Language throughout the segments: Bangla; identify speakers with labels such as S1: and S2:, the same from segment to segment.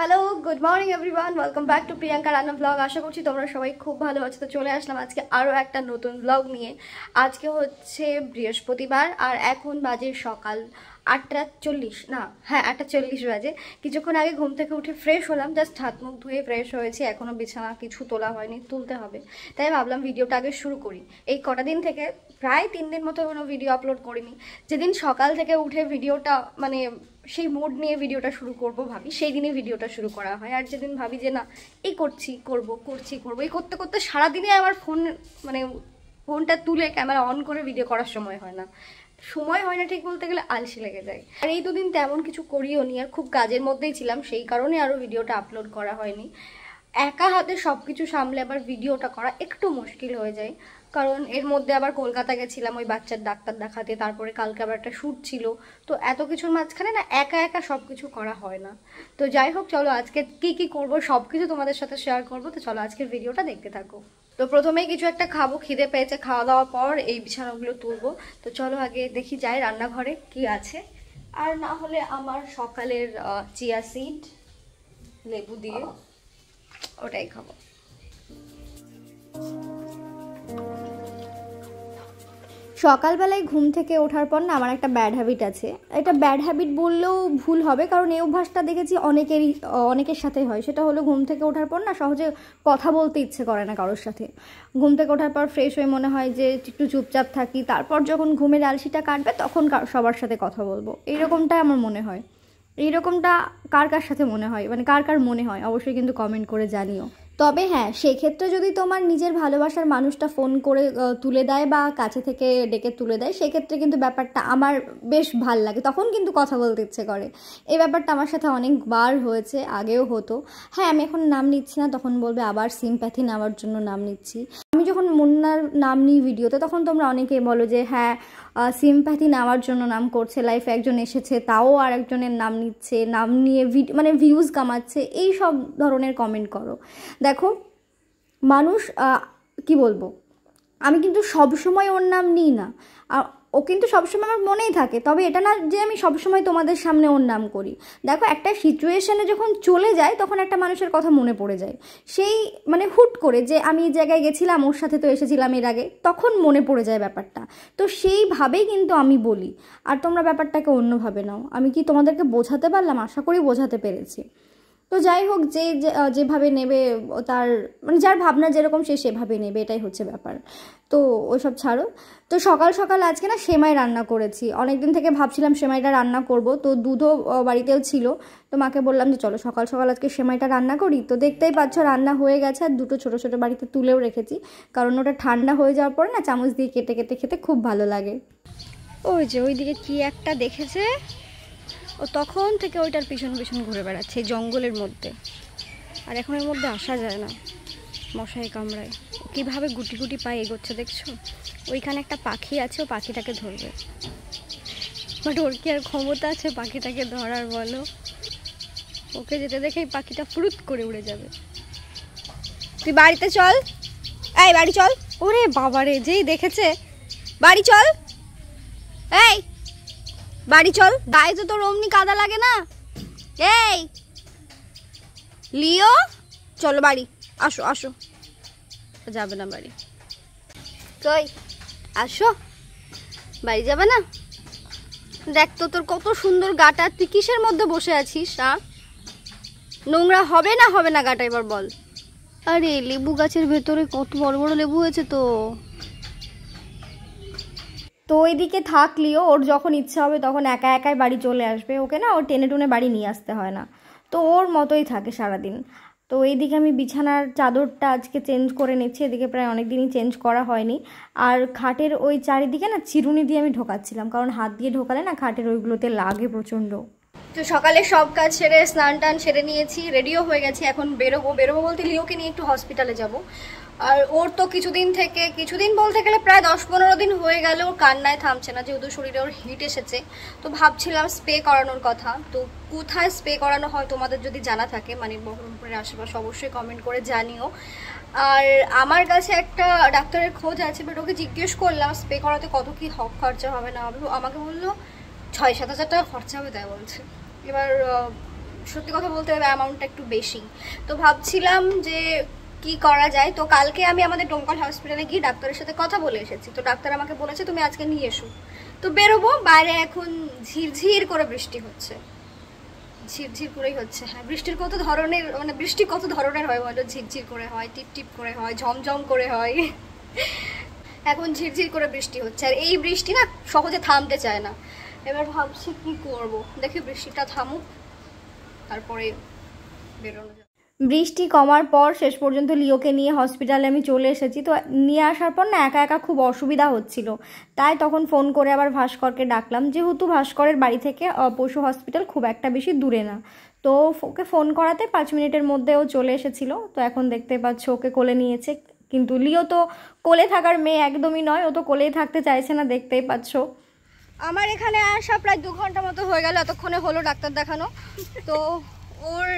S1: hello good morning everyone welcome back to Priyanka রান্না ব্লগ আশা করছি তোমরা সবাই খুব ভালো আছো তো চলে আসলাম আজকে আরও একটা নতুন ব্লগ নিয়ে আজকে হচ্ছে বৃহস্পতিবার আর এখন বাজে সকাল আটটা চল্লিশ না হ্যাঁ আটটা চল্লিশ বাজে কিছুক্ষণ আগে ঘুম থেকে উঠে ফ্রেশ হলাম জাস্ট হাত মুখ ধুয়ে ফ্রেশ হয়েছি এখনও বিছানা কিছু তোলা হয়নি তুলতে হবে তাই ভাবলাম ভিডিওটা আগে শুরু করি এই কটা দিন থেকে প্রায় তিন দিন মতো কোনো ভিডিও আপলোড করিনি যেদিন সকাল থেকে উঠে ভিডিওটা মানে সেই মুড নিয়ে ভিডিওটা শুরু করব ভাবি সেই দিনই ভিডিওটা শুরু করা হয় আর যেদিন ভাবি যে না এই করছি করব করছি করব এই করতে করতে সারাদিনে আমার ফোন মানে ফোনটা তুলে ক্যামেরা অন করে ভিডিও করার সময় হয় না সময় হয় না ঠিক বলতে গেলে আলসি লেগে যায় আর এই দুদিন তেমন কিছু করিও নি আর খুব কাজের মধ্যেই ছিলাম সেই কারণে আরও ভিডিওটা আপলোড করা হয়নি একা হাতে সব কিছু সামলে আবার ভিডিওটা করা একটু মুশকিল হয়ে যায় কারণ এর মধ্যে আবার কলকাতা গেছিলাম ওই বাচ্চার ডাক্তার দেখাতে তারপরে কালকে আবার একটা শ্যুট ছিল তো এত কিছুর মাঝখানে না একা একা সব কিছু করা হয় না তো যাই হোক চলো আজকে কি কি করব সব কিছু তোমাদের সাথে শেয়ার করব তো চলো আজকের ভিডিওটা দেখতে থাকো তো প্রথমেই কিছু একটা খাবো খিদে পেয়েছে খাওয়া দাওয়ার পর এই বিছানাগুলো তুলবো তো চলো আগে দেখি যাই রান্নাঘরে কি আছে আর না হলে আমার সকালের চিয়া সিড লেবু দিয়ে ওটাই খাবো সকালবেলায় ঘুম থেকে ওঠার পর না আমার একটা ব্যাড হ্যাবিট আছে এটা ব্যাড হ্যাবিট বললেও ভুল হবে কারণ এই অভ্যাসটা দেখেছি অনেকেরই অনেকের সাথে হয় সেটা হলো ঘুম থেকে ওঠার পর না সহজে কথা বলতে ইচ্ছে করে না কারোর সাথে ঘুম থেকে ওঠার পর ফ্রেশ হয়ে মনে হয় যে একটু চুপচাপ থাকি তারপর যখন ঘুমের আলসিটা কাটবে তখন সবার সাথে কথা বলবো এইরকমটাই আমার মনে হয় এইরকমটা কার কার সাথে মনে হয় মানে কার কার মনে হয় অবশ্যই কিন্তু কমেন্ট করে জানিও তবে হ্যাঁ সেক্ষেত্রে যদি তোমার নিজের ভালোবাসার মানুষটা ফোন করে তুলে দেয় বা কাছে থেকে ডেকে তুলে দেয় সেক্ষেত্রে কিন্তু ব্যাপারটা আমার বেশ ভাল লাগে তখন কিন্তু কথা বলতে ইচ্ছে করে এই ব্যাপারটা আমার সাথে অনেকবার হয়েছে আগেও হতো হ্যাঁ আমি এখন নাম নিচ্ছি না তখন বলবে আবার সিমপ্যাথি নেওয়ার জন্য নাম নিচ্ছি আমি যখন মুন্নার নাম নিই ভিডিওতে তখন তোমরা অনেকে বলো যে হ্যাঁ সিম্প্যাথি নেওয়ার জন্য নাম করছে লাইফে একজন এসেছে তাও আর একজনের নাম নিচ্ছে নাম নিয়ে মানে ভিউজ কামাচ্ছে এই সব ধরনের কমেন্ট করো দেখো মানুষ কি বলবো আমি কিন্তু সব সময় ওর নাম নিই না ও কিন্তু সবসময় আমার মনেই থাকে তবে এটা না যে আমি সবসময় তোমাদের সামনে ওর নাম করি দেখো একটা সিচুয়েশানে যখন চলে যায় তখন একটা মানুষের কথা মনে পড়ে যায় সেই মানে হুট করে যে আমি এই জায়গায় গেছিলাম ওর সাথে তো এসেছিলাম এর আগে তখন মনে পড়ে যায় ব্যাপারটা তো সেইভাবেই কিন্তু আমি বলি আর তোমরা ব্যাপারটাকে অন্যভাবে নাও আমি কি তোমাদেরকে বোঝাতে পারলাম আশা করি বোঝাতে পেরেছি তো যাই হোক যে যেভাবে নেবে তার মানে যার ভাবনা যেরকম সে সেভাবে নেবে এটাই হচ্ছে ব্যাপার তো ওইসব ছাড়ো তো সকাল সকাল আজকে না সেমাই রান্না করেছি অনেক দিন থেকে ভাবছিলাম সেমাইটা রান্না করব তো দুধও বাড়িতেও ছিল তো মাকে বললাম যে চলো সকাল সকাল আজকে সেমাইটা রান্না করি তো দেখতেই পাচ্ছ রান্না হয়ে গেছে আর দুটো ছোটো ছোটো বাড়িতে তুলেও রেখেছি কারণ ওটা ঠান্ডা হয়ে যাওয়ার পরে না চামচ দিয়ে কেটে কেটে খেতে খুব ভালো লাগে ওই যে ওইদিকে কি একটা দেখেছে ও তখন থেকে ওইটার পিছন পিছন ঘুরে বেড়াচ্ছে জঙ্গলের মধ্যে আর এখন এর মধ্যে আসা যায় না মশাই কামড়ায় কীভাবে গুটি গুটি পায়ে এগোচ্ছে দেখছো ওইখানে একটা পাখি আছে ও পাখিটাকে ধরবে বাট ওর কি আর ক্ষমতা আছে পাখিটাকে ধরার বলো ওকে যেতে দেখে পাখিটা ফুরুত করে উড়ে যাবে তুই বাড়িতে চল এই বাড়ি চল ওরে বাবারে যেই দেখেছে বাড়ি চল এই বাড়ি চল গায়ে তো তোর অমনি কাদা লাগে না এই লিও চলো বাড়ি আসো আসো যাবে না বাড়ি কই আসো বাড়ি যাবে না দেখ তো তোর কত সুন্দর গাটা তুই কিসের মধ্যে বসে আছিস আ নোংরা হবে না হবে না গাটা এবার বল আরে লেবু গাছের ভেতরে কত বড় বড় লেবু হয়েছে তো তো এদিকে থাকলেও ওর যখন ইচ্ছা হবে তখন একা একাই বাড়ি চলে আসবে ওকে না ওর টেনে টুনে বাড়ি নিয়ে আসতে হয় না তো ওর মতোই থাকে সারাদিন তো এইদিকে আমি বিছানার চাদরটা আজকে চেঞ্জ করে নিচ্ছি এদিকে প্রায় অনেক দিনই চেঞ্জ করা হয়নি আর খাটের ওই চারিদিকে না চিরুনি দিয়ে আমি ঢোকাচ্ছিলাম কারণ হাত দিয়ে ঢোকালে না খাটের ওইগুলোতে লাগে প্রচণ্ড তো সকালে সব কাজ সেরে স্নান টান সেরে নিয়েছি রেডিও হয়ে গেছি এখন বেরোবো বেরোবো বলতে লিওকে নিয়ে একটু হসপিটালে যাব আর ওর তো কিছুদিন থেকে কিছুদিন বলতে গেলে প্রায় দশ পনেরো দিন হয়ে গেল ওর কান্নায় থামছে না যেহেতু শরীরে ওর হিট এসেছে তো ভাবছিলাম স্প্রে করানোর কথা তো কোথায় স্প্রে করানো হয় তোমাদের যদি জানা থাকে মানে বহরমপুরের আশেপাশে অবশ্যই কমেন্ট করে জানিও আর আমার কাছে একটা ডাক্তারের খোঁজ আছে বাট ওকে জিজ্ঞেস করলাম স্প্রে করাতে কত কী হক খরচা হবে না হবে আমাকে বললো ছয় সাত হাজার টাকা খরচা হবে তাই বলছে এবার সত্যি কথা বলতে হবে অ্যামাউন্টটা একটু বেশি তো ভাবছিলাম যে কি করা যায় তো কালকে আমি আমাদের ডোমকল হসপিটালে গিয়ে ডাক্তারের সাথে কথা বলে এসেছি তো ডাক্তার আমাকে বলেছে তুমি আজকে নিয়ে এসো তো বেরোবো বাইরে এখন ঝিরঝির করে বৃষ্টি হচ্ছে ঝিরঝির করেই হচ্ছে হ্যাঁ বৃষ্টির কত ধরনের মানে বৃষ্টি কত ধরনের হয় বলো ঝিরঝির করে হয় টিপ টিপ করে হয় ঝমঝম করে হয় এখন ঝিরঝির করে বৃষ্টি হচ্ছে আর এই বৃষ্টি না সহজে থামতে চায় না এবার ভাবছি কি করব দেখি বৃষ্টিটা থামুক তারপরে বেরোনো বৃষ্টি কমার পর শেষ পর্যন্ত লিওকে নিয়ে হসপিটালে আমি চলে এসেছি তো নিয়ে আসার পর না একা একা খুব অসুবিধা হচ্ছিল তাই তখন ফোন করে আবার ভাস্করকে ডাকলাম যেহেতু ভাস্করের বাড়ি থেকে পশু হসপিটাল খুব একটা বেশি দূরে না তো ওকে ফোন করাতে পাঁচ মিনিটের মধ্যে ও চলে এসেছিল তো এখন দেখতে পাচ্ছ ওকে কোলে নিয়েছে কিন্তু লিও তো কোলে থাকার মেয়ে একদমই নয় ও তো কোলেই থাকতে চাইছে না দেখতেই পাচ্ছ আমার এখানে আসা প্রায় দু ঘন্টা মতো হয়ে গেল এতক্ষণে হলো ডাক্তার দেখানো তো ওর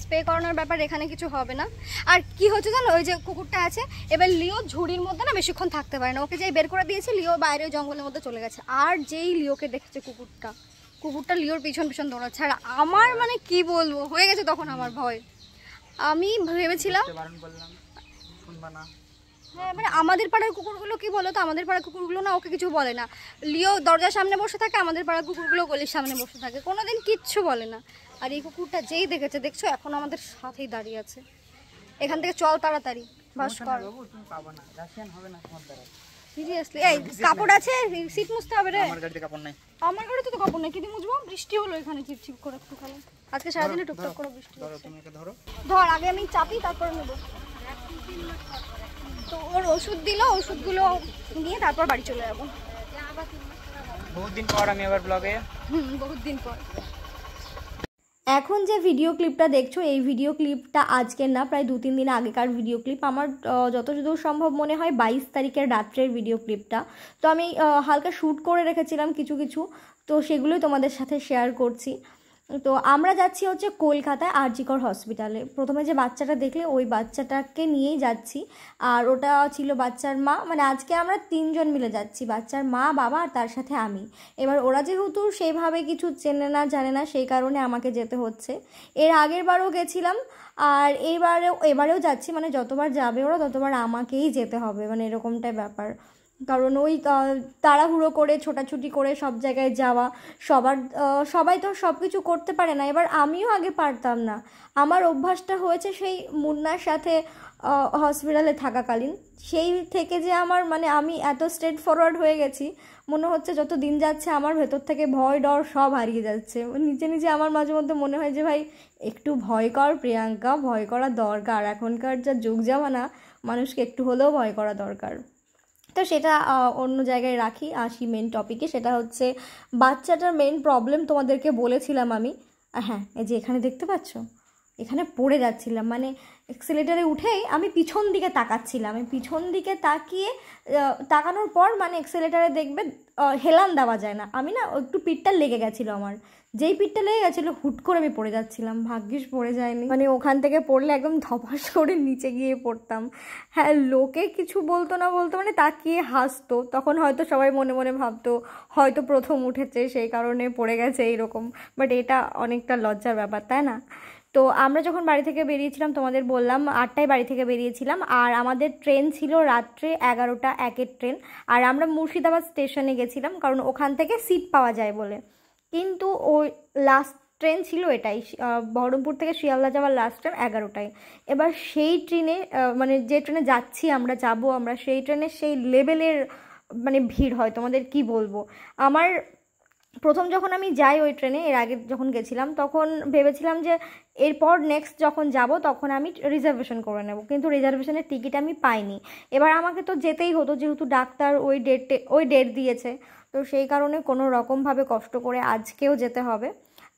S1: স্প্রে করানোর ব্যাপার এখানে কিছু হবে না আর কি হচ্ছে জানো ওই যে কুকুরটা আছে এবার লিও ঝুড়ির মধ্যে না বেশিক্ষণ থাকতে পারে না ওকে যেই বের করে দিয়েছে লিও বাইরে জঙ্গলের মধ্যে চলে গেছে আর যেই লিওকে দেখেছে কুকুরটা কুকুরটা লিওর পিছন পিছন দৌড়াচ্ছে আর আমার মানে কি বলবো হয়ে গেছে তখন আমার ভয় আমি ভেবেছিলাম হ্যাঁ মানে আমাদের পাড়ার কুকুরগুলো কি বলো তো আমাদের পাড়ার কুকুরগুলো না ওকে কিছু বলে না লিও দরজার সামনে বসে থাকে আমাদের পাড়ার কুকুরগুলো গলির সামনে বসে থাকে কোনোদিন কিচ্ছু বলে না আর এই কুকুরটা যেই দেখেছে দেখছো এখন আমাদের সাথেই দাঁড়িয়ে আছে এখান থেকে চল তাড়াতাড়ি সিরিয়াসলি এই আছে সিট মুছতে হবে রে আমার তো বৃষ্টি হলো এখানে চিপচিপ একটু খালি আজকে বৃষ্টি ধর আগে আমি চাপি তারপর নেবো তো ওর ওষুধ দিল ওষুধগুলো নিয়ে তারপর বাড়ি চলে যাবো এখন যে ভিডিও ক্লিপটা দেখছো এই ভিডিও ক্লিপটা আজকের না প্রায় দু তিন দিন আগেকার ভিডিও ক্লিপ আমার যত দূর সম্ভব মনে হয় বাইশ তারিখের রাত্রের ভিডিও ক্লিপটা তো আমি হালকা শ্যুট করে রেখেছিলাম কিছু কিছু তো সেগুলোই তোমাদের সাথে শেয়ার করছি তো আমরা যাচ্ছি হচ্ছে কলকাতায় আরজিকর হসপিটালে প্রথমে যে বাচ্চাটা দেখলে ওই বাচ্চাটাকে নিয়েই যাচ্ছি আর ওটা ছিল বাচ্চার মা মানে আজকে আমরা তিনজন মিলে যাচ্ছি বাচ্চার মা বাবা আর তার সাথে আমি এবার ওরা যেহেতু সেভাবে কিছু চেনে না জানে না সেই কারণে আমাকে যেতে হচ্ছে এর আগের বারও গেছিলাম আর এইবারেও এবারেও যাচ্ছি মানে যতবার যাবে ওরা ততবার আমাকেই যেতে হবে মানে এরকমটাই ব্যাপার কারণ ওই তাড়াহুড়ো করে ছোটাছুটি করে সব জায়গায় যাওয়া সবার সবাই তো সব কিছু করতে পারে না এবার আমিও আগে পারতাম না আমার অভ্যাসটা হয়েছে সেই মুন্নার সাথে হসপিটালে থাকাকালীন সেই থেকে যে আমার মানে আমি এত স্ট্রেট ফরওয়ার্ড হয়ে গেছি মনে হচ্ছে যত দিন যাচ্ছে আমার ভেতর থেকে ভয় ডর সব হারিয়ে যাচ্ছে নিজে নিজে আমার মাঝে মধ্যে মনে হয় যে ভাই একটু ভয় কর প্রিয়াঙ্কা ভয় করা দরকার এখনকার যা যুগ যাওয়া না মানুষকে একটু হলেও ভয় করা দরকার তো সেটা অন্য জায়গায় রাখি আসি মেন টপিকে সেটা হচ্ছে বাচ্চাটার মেন প্রবলেম তোমাদেরকে বলেছিলাম আমি হ্যাঁ এই যে এখানে দেখতে পাচ্ছ এখানে পড়ে যাচ্ছিলাম মানে এক্সেলেটারে উঠেই আমি পিছন দিকে তাকাচ্ছিলাম আমি পিছন দিকে তাকিয়ে তাকানোর পর মানে এক্সেলেটারে দেখবে হেলান দেওয়া যায় না আমি না একটু পিঠটা লেগে গেছিলো আমার যেই পিঠটা লেগে গেছিলো হুট করে আমি পড়ে যাচ্ছিলাম ভাগ্যিস পড়ে যায়নি মানে ওখান থেকে পড়লে একদম ধপাস করে নিচে গিয়ে পড়তাম হ্যাঁ লোকে কিছু বলতো না বলতো মানে তাকিয়ে হাসতো তখন হয়তো সবাই মনে মনে ভাবতো হয়তো প্রথম উঠেছে সেই কারণে পড়ে গেছে এইরকম বাট এটা অনেকটা লজ্জার ব্যাপার তাই না তো আমরা যখন বাড়ি থেকে বেরিয়েছিলাম তোমাদের বললাম আটটায় বাড়ি থেকে বেরিয়েছিলাম আর আমাদের ট্রেন ছিল রাত্রে এগারোটা একের ট্রেন আর আমরা মুর্শিদাবাদ স্টেশনে গেছিলাম কারণ ওখান থেকে সিট পাওয়া যায় বলে কিন্তু ওই লাস্ট ট্রেন ছিল এটাই বহরমপুর থেকে শিয়ালদা যাওয়ার লাস্ট ট্রেন এগারোটায় এবার সেই ট্রেনে মানে যে ট্রেনে যাচ্ছি আমরা যাব আমরা সেই ট্রেনে সেই লেভেলের মানে ভিড় হয় তোমাদের কি বলবো আমার প্রথম যখন আমি যাই ওই ট্রেনে এর আগে যখন গেছিলাম তখন ভেবেছিলাম যে এরপর নেক্সট যখন যাব তখন আমি রিজার্ভেশন করে নেব কিন্তু রিজার্ভেশনের টিকিট আমি পাইনি এবার আমাকে তো যেতেই হতো যেহেতু ডাক্তার ওই ডেটে ওই ডেট দিয়েছে তো সেই কারণে কোনো রকমভাবে কষ্ট করে আজকেও যেতে হবে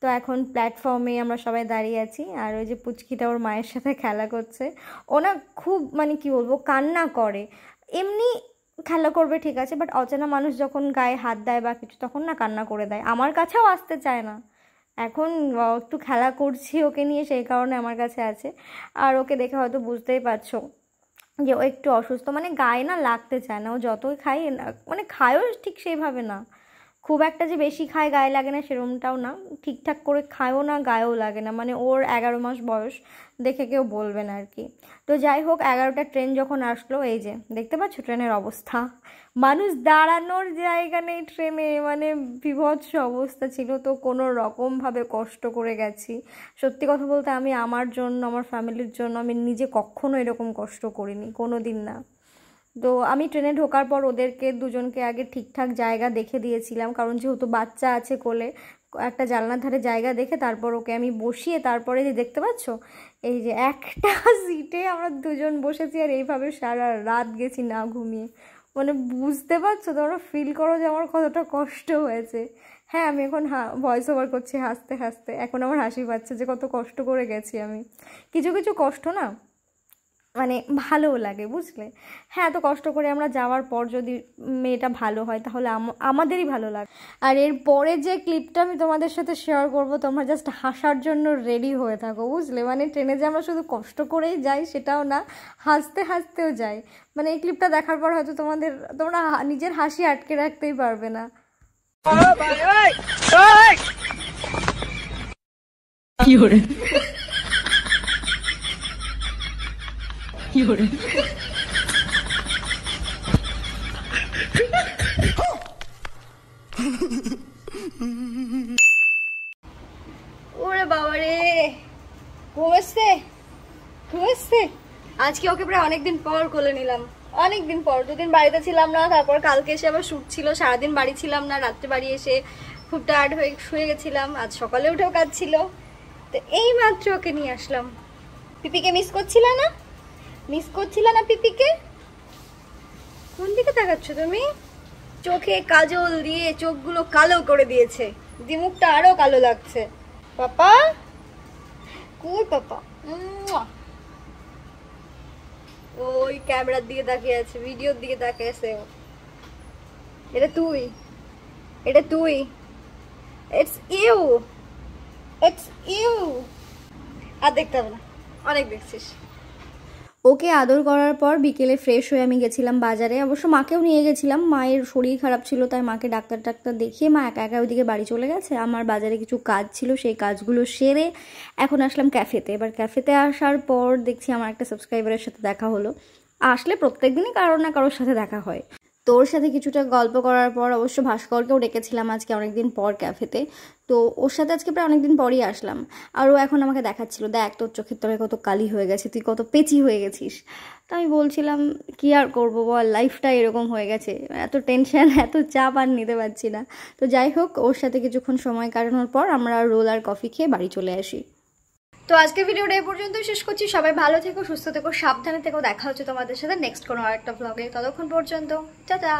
S1: তো এখন প্ল্যাটফর্মে আমরা সবাই দাঁড়িয়ে আছি আর ওই যে পুচকিটা ওর মায়ের সাথে খেলা করছে ওনা খুব মানে কি বলবো কান্না করে এমনি খেলা করবে ঠিক আছে বাট অচেনা মানুষ যখন গায়ে হাত দেয় বা কিছু তখন না কান্না করে দেয় আমার কাছেও আসতে চায় না এখন একটু খেলা করছি ওকে নিয়ে সেই কারণে আমার কাছে আছে আর ওকে দেখে হয়তো বুঝতেই পারছো যে ও একটু অসুস্থ মানে গায়ে না লাগতে চায় না ও যতই খায় মানে খায়ও ঠিক সেইভাবে না খুব একটা যে বেশি খায় গায়ে লাগে না সেরমটাও না ঠিকঠাক করে খায়ও না গায়েও লাগে না মানে ওর এগারো মাস বয়স দেখে কেউ বলবে না আর কি তো যাই হোক এগারোটা ট্রেন যখন আসলো এই যে দেখতে পাচ্ছ ট্রেনের অবস্থা মানুষ দাঁড়ানোর জায়গা নেই ট্রেনে মানে বিভৎস অবস্থা ছিল তো কোনো রকমভাবে কষ্ট করে গেছি সত্যি কথা বলতে আমি আমার জন্য আমার ফ্যামিলির জন্য আমি নিজে কখনো এরকম কষ্ট করিনি কোনো দিন না তো আমি ট্রেনে ঢোকার পর ওদেরকে দুজনকে আগে ঠিকঠাক জায়গা দেখে দিয়েছিলাম কারণ যেহেতু বাচ্চা আছে কোলে একটা জানলার ধারে জায়গা দেখে তারপর ওকে আমি বসিয়ে তারপরে যে দেখতে পাচ্ছ এই যে একটা সিটে আমরা দুজন বসেছি আর এইভাবে সারা রাত গেছি না ঘুমিয়ে মানে বুঝতে পারছো তোমরা ফিল করো যে আমার কতটা কষ্ট হয়েছে হ্যাঁ আমি এখন হা ভয়েস ওভার করছি হাসতে হাসতে এখন আমার হাসি পাচ্ছে যে কত কষ্ট করে গেছি আমি কিছু কিছু কষ্ট না মানে ভালোও লাগে বুঝলে হ্যাঁ এত কষ্ট করে আমরা যাওয়ার পর যদি মেয়েটা ভালো হয় তাহলে আমাদেরই ভালো লাগে আর এর পরে যে ক্লিপটা আমি তোমাদের সাথে শেয়ার করব তোমরা জাস্ট হাসার জন্য রেডি হয়ে থাকো বুঝলে মানে ট্রেনে যে আমরা শুধু কষ্ট করেই যাই সেটাও না হাসতে হাসতেও যাই মানে এই ক্লিপটা দেখার পর হয়তো তোমাদের তোমরা নিজের হাসি আটকে রাখতেই পারবে না 有人。ওরে বাবা রে ঘুমাচ্ছে ঘুমাচ্ছে আজকে ওকে প্রায় অনেকদিন পর কোলে নিলাম অনেকদিন পর দুদিন বাড়িতে ছিলাম না তারপর কালকে এসে আবার শ্যুট ছিল সারাদিন বাড়ি ছিলাম না রাত্রে বাড়ি এসে খুব টায়ার্ড হয়ে শুয়ে গেছিলাম আজ সকালে উঠেও কাজ ছিল তো এই ওকে নিয়ে আসলাম পিপিকে মিস করছিল না মিস করছিলে না পিপিকে কোন দিকে তাকাচ্ছ তুমি চোখে কাজল দিয়ে চোখগুলো কালো করে দিয়েছে দিমুখটা আরও কালো লাগছে পাপা কুর পাপা ওই ক্যামেরার দিকে তাকিয়ে আছে ভিডিওর দিকে তাকিয়ে আছে এটা তুই এটা তুই ইটস ইউ ইটস ইউ আর দেখতে হবে না অনেক দেখছিস ওকে আদর করার পর বিকেলে ফ্রেশ হয়ে আমি গেছিলাম বাজারে অবশ্য মাকেও নিয়ে গেছিলাম মায়ের শরীর খারাপ ছিল তাই মাকে ডাক্তার টাক্তার দেখিয়ে মা একা একা ওইদিকে বাড়ি চলে গেছে আমার বাজারে কিছু কাজ ছিল সেই কাজগুলো সেরে এখন আসলাম ক্যাফেতে এবার ক্যাফেতে আসার পর দেখছি আমার একটা সাবস্ক্রাইবারের সাথে দেখা হলো আসলে প্রত্যেক দিনই কারোর না কারোর সাথে দেখা হয় তো ওর সাথে কিছুটা গল্প করার পর অবশ্য ভাস্করকেও ডেকেছিলাম আজকে অনেকদিন পর ক্যাফেতে তো ওর সাথে আজকে প্রায় অনেকদিন পরই আসলাম আর ও এখন আমাকে দেখাচ্ছিল দেখ তোর চোখের তলায় কত কালি হয়ে গেছে তুই কত পেচি হয়ে গেছিস তো আমি বলছিলাম কী আর করবো বল লাইফটা এরকম হয়ে গেছে এত টেনশন এত চাপ আর নিতে পারছি না তো যাই হোক ওর সাথে কিছুক্ষণ সময় কাটানোর পর আমরা রোল আর কফি খেয়ে বাড়ি চলে আসি তো আজকে ভিডিওটা এই পর্যন্ত শেষ করছি সবাই ভালো থেকো সুস্থ থেকো সাবধানে থেকো দেখা হচ্ছে তোমাদের সাথে নেক্সট কোনো আরেকটা ব্লগে ততক্ষণ পর্যন্ত টাটা